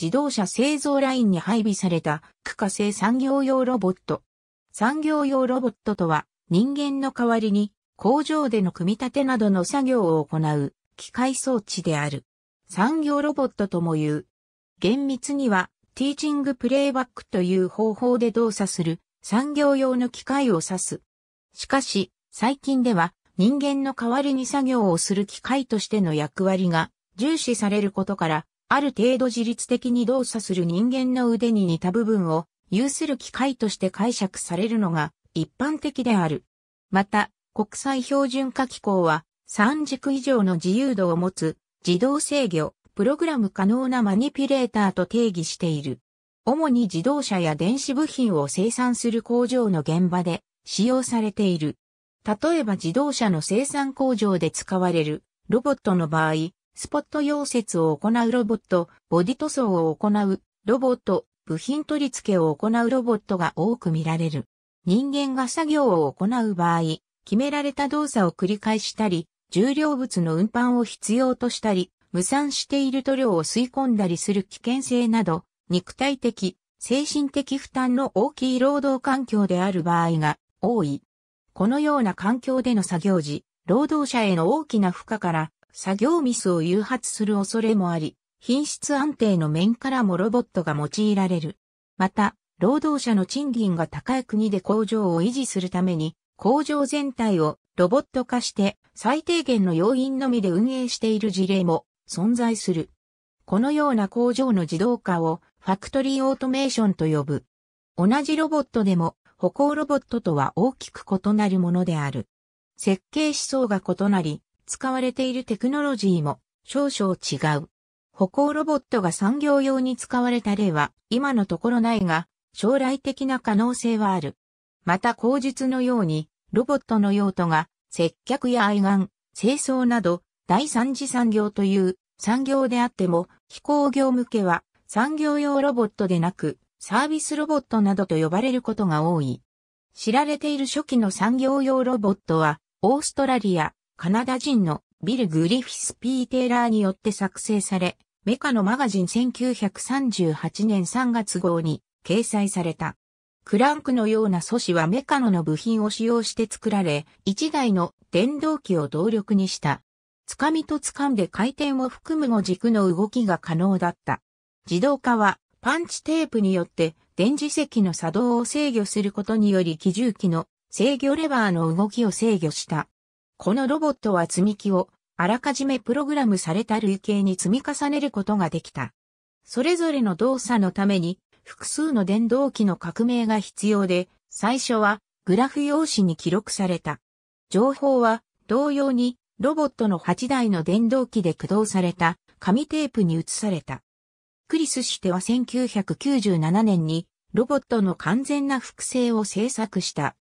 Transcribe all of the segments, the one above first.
自動車製造ラインに配備された区化製産業用ロボット。産業用ロボットとは人間の代わりに工場での組み立てなどの作業を行う機械装置である。産業ロボットとも言う。厳密にはティーチングプレイバックという方法で動作する産業用の機械を指す。しかし最近では人間の代わりに作業をする機械としての役割が重視されることからある程度自律的に動作する人間の腕に似た部分を有する機械として解釈されるのが一般的である。また、国際標準化機構は三軸以上の自由度を持つ自動制御、プログラム可能なマニピュレーターと定義している。主に自動車や電子部品を生産する工場の現場で使用されている。例えば自動車の生産工場で使われるロボットの場合、スポット溶接を行うロボット、ボディ塗装を行うロボット、部品取り付けを行うロボットが多く見られる。人間が作業を行う場合、決められた動作を繰り返したり、重量物の運搬を必要としたり、無産している塗料を吸い込んだりする危険性など、肉体的、精神的負担の大きい労働環境である場合が多い。このような環境での作業時、労働者への大きな負荷から作業ミスを誘発する恐れもあり、品質安定の面からもロボットが用いられる。また、労働者の賃金が高い国で工場を維持するために、工場全体をロボット化して最低限の要因のみで運営している事例も存在する。このような工場の自動化をファクトリーオートメーションと呼ぶ。同じロボットでも歩行ロボットとは大きく異なるものである。設計思想が異なり、使われているテクノロジーも少々違う。歩行ロボットが産業用に使われた例は今のところないが、将来的な可能性はある。また口述のように、ロボットの用途が接客や愛玩、清掃など第三次産業という産業であっても、飛行業向けは産業用ロボットでなく、サービスロボットなどと呼ばれることが多い。知られている初期の産業用ロボットは、オーストラリア、カナダ人のビル・グリフィス・ピー・テイラーによって作成され、メカのマガジン1938年3月号に掲載された。クランクのような素子はメカノの部品を使用して作られ、1台の電動機を動力にした。つかみとつかんで回転を含むの軸の動きが可能だった。自動化はパンチテープによって電磁石の作動を制御することにより機重機の制御レバーの動きを制御した。このロボットは積み木をあらかじめプログラムされた類型に積み重ねることができた。それぞれの動作のために複数の電動機の革命が必要で、最初はグラフ用紙に記録された。情報は同様にロボットの8台の電動機で駆動された紙テープに移された。クリスしては1997年にロボットの完全な複製を制作した。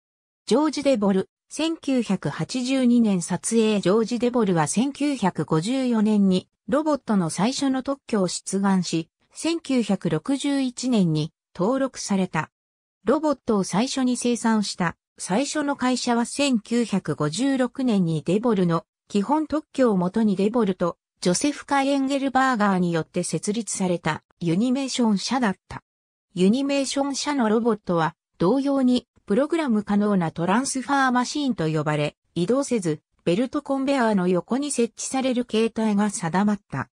ジョージ・デボル、1982年撮影ジョージ・デボルは1954年にロボットの最初の特許を出願し、1961年に登録された。ロボットを最初に生産した最初の会社は1956年にデボルの基本特許をもとにデボルとジョセフ・カイエンゲルバーガーによって設立されたユニメーション社だった。ユニメーション社のロボットは同様にプログラム可能なトランスファーマシーンと呼ばれ、移動せず、ベルトコンベアーの横に設置される形態が定まった。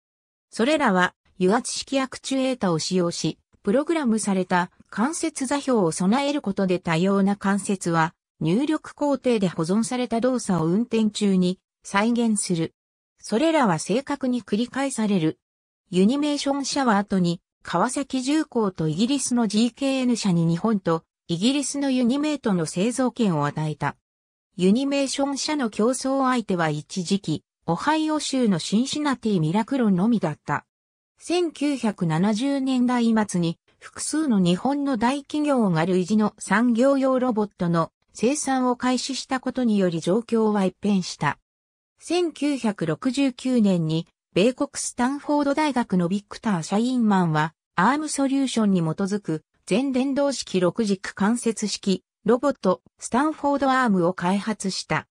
それらは、油圧式アクチュエータを使用し、プログラムされた関節座標を備えることで多様な関節は、入力工程で保存された動作を運転中に再現する。それらは正確に繰り返される。ユニメーション社は後に、川崎重工とイギリスの GKN 社に日本とイギリスのユニメイトの製造権を与えた。ユニメーション社の競争相手は一時期、オハイオ州のシンシナティミラクロンのみだった。1970年代末に複数の日本の大企業が類似の産業用ロボットの生産を開始したことにより状況は一変した。1969年に米国スタンフォード大学のビクター・シャインマンはアームソリューションに基づく全電動式6軸関節式ロボットスタンフォードアームを開発した。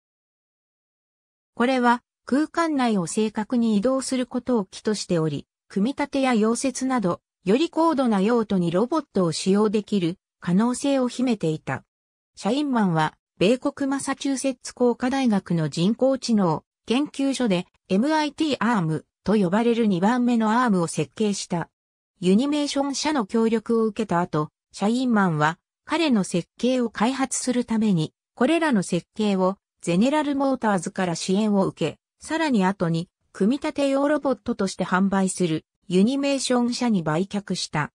これは空間内を正確に移動することを基としており、組み立てや溶接など、より高度な用途にロボットを使用できる可能性を秘めていた。シャインマンは、米国マサチューセッツ工科大学の人工知能研究所で MIT アームと呼ばれる2番目のアームを設計した。ユニメーション社の協力を受けた後、シャインマンは彼の設計を開発するために、これらの設計をゼネラルモーターズから支援を受け、さらに後に組み立て用ロボットとして販売するユニメーション社に売却した。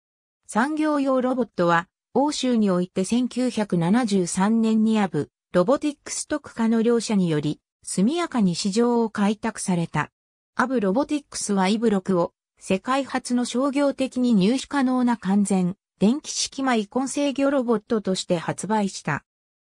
産業用ロボットは欧州において1973年にアブ、ロボティックス特化の両社により速やかに市場を開拓された。アブロボティックスはイブロクを世界初の商業的に入手可能な完全、電気式マイコン制御ロボットとして発売した。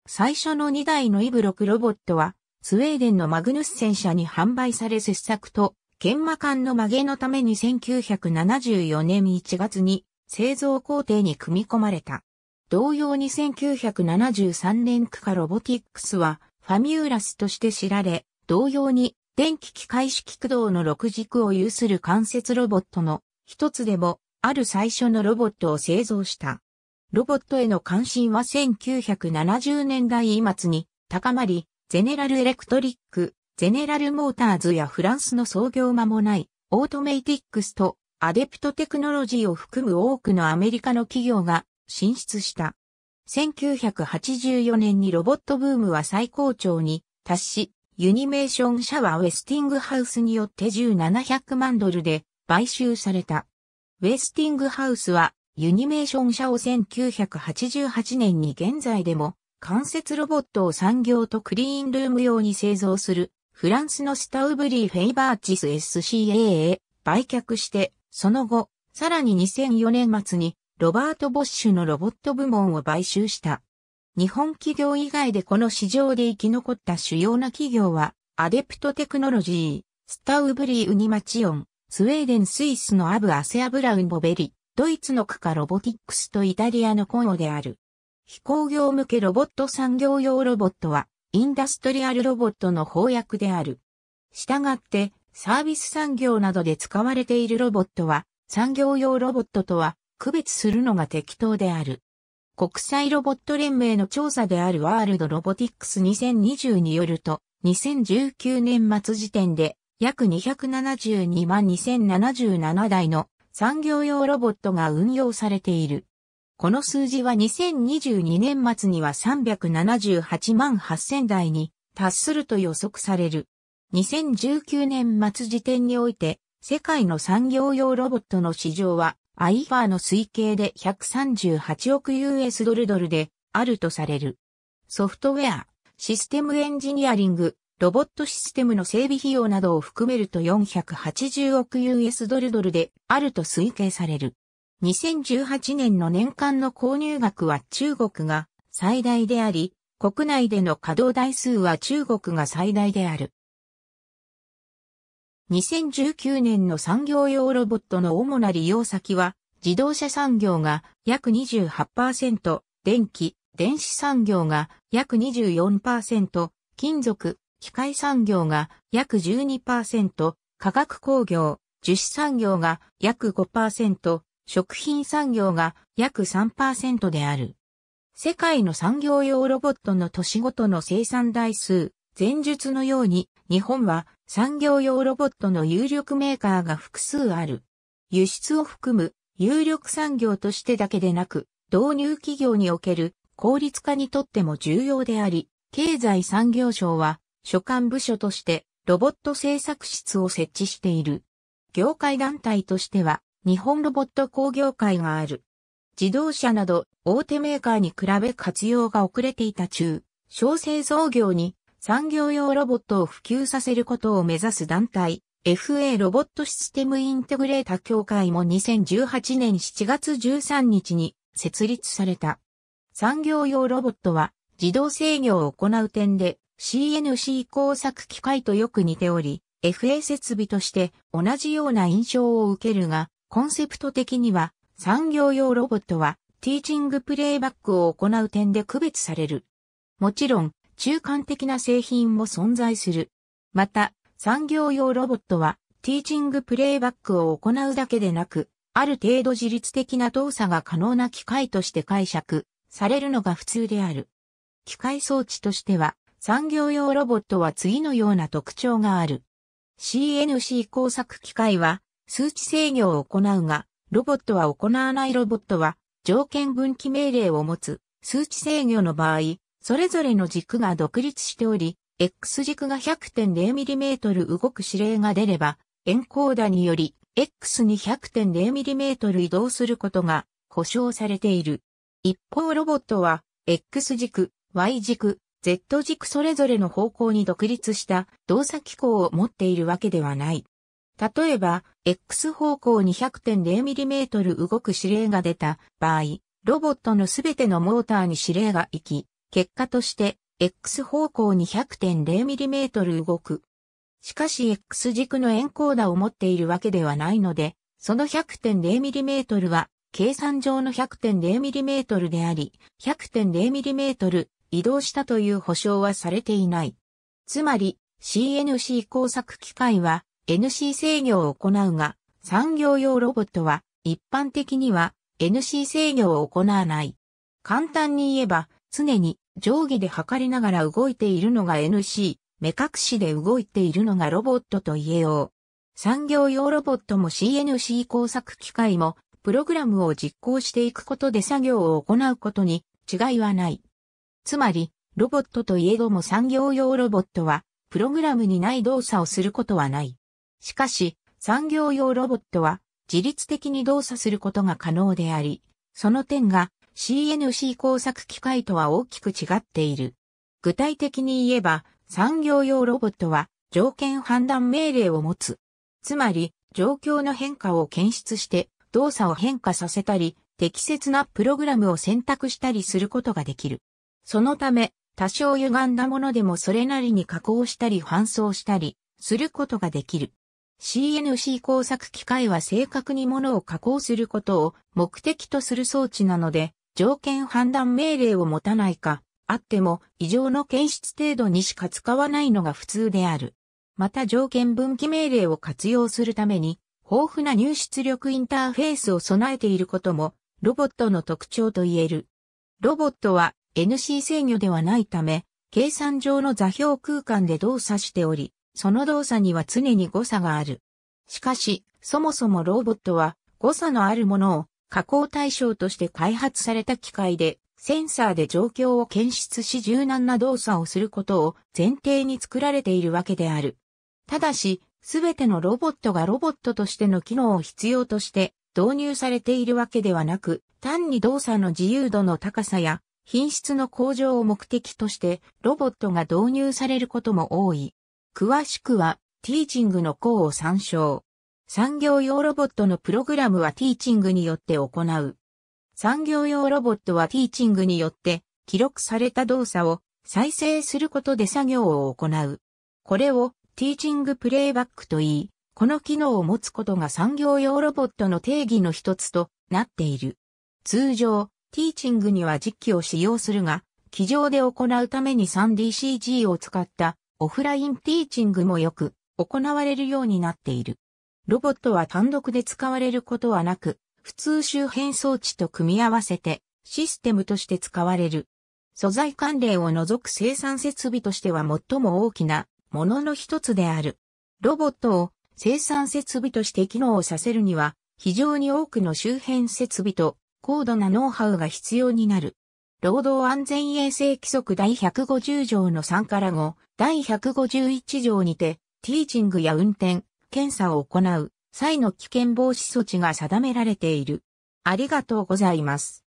最初の2台のイブ6ロボットは、スウェーデンのマグヌス戦車に販売され切削と、研磨管の曲げのために1974年1月に製造工程に組み込まれた。同様に1973年区下ロボティックスはファミューラスとして知られ、同様に電気機械式駆動の6軸を有する関節ロボットの一つでもある最初のロボットを製造した。ロボットへの関心は1970年代末に高まり、ゼネラルエレクトリック、ゼネラルモーターズやフランスの創業間もない、オートメイティックスとアデプトテクノロジーを含む多くのアメリカの企業が進出した。1984年にロボットブームは最高潮に達し、ユニメーション社はウェスティングハウスによって1700万ドルで買収された。ウェスティングハウスはユニメーション社を1988年に現在でも関節ロボットを産業とクリーンルーム用に製造するフランスのスタウブリー・フェイバーチス SCA へ売却して、その後、さらに2004年末にロバート・ボッシュのロボット部門を買収した。日本企業以外でこの市場で生き残った主要な企業は、アデプトテクノロジー、スタウブリー・ウニマチオン、スウェーデン・スイスのアブ・アセア・ブラウン・ボベリ、ドイツのクカ・ロボティックスとイタリアのコンオである。飛行業向けロボット産業用ロボットは、インダストリアルロボットの翻訳である。したがって、サービス産業などで使われているロボットは、産業用ロボットとは区別するのが適当である。国際ロボット連盟の調査であるワールドロボティックス2020によると、2019年末時点で約272万2077台の産業用ロボットが運用されている。この数字は2022年末には378万8000台に達すると予測される。2019年末時点において、世界の産業用ロボットの市場はアイファーの推計で138億 US ドルドルであるとされる。ソフトウェア、システムエンジニアリング、ロボットシステムの整備費用などを含めると480億 US ドルドルであると推計される。2018年の年間の購入額は中国が最大であり、国内での稼働台数は中国が最大である。2019年の産業用ロボットの主な利用先は、自動車産業が約28%、電気、電子産業が約24%、金属、機械産業が約12%、化学工業、樹脂産業が約5%、食品産業が約3%である。世界の産業用ロボットの年ごとの生産台数、前述のように、日本は産業用ロボットの有力メーカーが複数ある。輸出を含む有力産業としてだけでなく、導入企業における効率化にとっても重要であり、経済産業省は所管部署としてロボット製作室を設置している。業界団体としては日本ロボット工業会がある。自動車など大手メーカーに比べ活用が遅れていた中、小製造業に産業用ロボットを普及させることを目指す団体、FA ロボットシステムインテグレータ協会も2018年7月13日に設立された。産業用ロボットは自動制御を行う点で CNC 工作機械とよく似ており、FA 設備として同じような印象を受けるが、コンセプト的には産業用ロボットはティーチングプレイバックを行う点で区別される。もちろん中間的な製品も存在する。また、産業用ロボットは、ティーチングプレイバックを行うだけでなく、ある程度自律的な動作が可能な機械として解釈されるのが普通である。機械装置としては、産業用ロボットは次のような特徴がある。CNC 工作機械は数値制御を行うが、ロボットは行わないロボットは条件分岐命令を持つ数値制御の場合、それぞれの軸が独立しており、X 軸が 100.0mm 動く指令が出れば、エンコーダにより、X に 100.0mm 移動することが保証されている。一方ロボットは、X 軸、Y 軸、Z 軸それぞれの方向に独立した動作機構を持っているわけではない。例えば、X 方向に 100.0mm 動く指令が出た場合、ロボットのすべてのモーターに指令が行き、結果として、X 方向に1 0 0 0 m m 動く。しかし X 軸のエンコーダを持っているわけではないので、その 100.0mm は計算上の 100.0mm であり、100.0mm 移動したという保証はされていない。つまり、CNC 工作機械は NC 制御を行うが、産業用ロボットは一般的には NC 制御を行わない。簡単に言えば、常に上下で測りながら動いているのが NC、目隠しで動いているのがロボットと言えよう。産業用ロボットも CNC 工作機械も、プログラムを実行していくことで作業を行うことに違いはない。つまり、ロボットといえども産業用ロボットは、プログラムにない動作をすることはない。しかし、産業用ロボットは、自律的に動作することが可能であり、その点が CNC 工作機械とは大きく違っている。具体的に言えば、産業用ロボットは条件判断命令を持つ。つまり、状況の変化を検出して動作を変化させたり、適切なプログラムを選択したりすることができる。そのため、多少歪んだものでもそれなりに加工したり搬送したりすることができる。CNC 工作機械は正確にものを加工することを目的とする装置なので、条件判断命令を持たないか、あっても異常の検出程度にしか使わないのが普通である。また条件分岐命令を活用するために、豊富な入出力インターフェースを備えていることも、ロボットの特徴と言える。ロボットは NC 制御ではないため、計算上の座標空間で動作しており、その動作には常に誤差がある。しかし、そもそもロボットは誤差のあるものを加工対象として開発された機械で、センサーで状況を検出し柔軟な動作をすることを前提に作られているわけである。ただし、すべてのロボットがロボットとしての機能を必要として導入されているわけではなく、単に動作の自由度の高さや品質の向上を目的としてロボットが導入されることも多い。詳しくは、ティーチングの項を参照。産業用ロボットのプログラムはティーチングによって行う。産業用ロボットはティーチングによって記録された動作を再生することで作業を行う。これをティーチングプレイバックと言い、この機能を持つことが産業用ロボットの定義の一つとなっている。通常、ティーチングには実機を使用するが、機上で行うために 3DCG を使ったオフラインティーチングもよく行われるようになっている。ロボットは単独で使われることはなく、普通周辺装置と組み合わせてシステムとして使われる。素材関連を除く生産設備としては最も大きなものの一つである。ロボットを生産設備として機能をさせるには非常に多くの周辺設備と高度なノウハウが必要になる。労働安全衛生規則第150条の3から5、第151条にて、ティーチングや運転、検査を行う際の危険防止措置が定められている。ありがとうございます。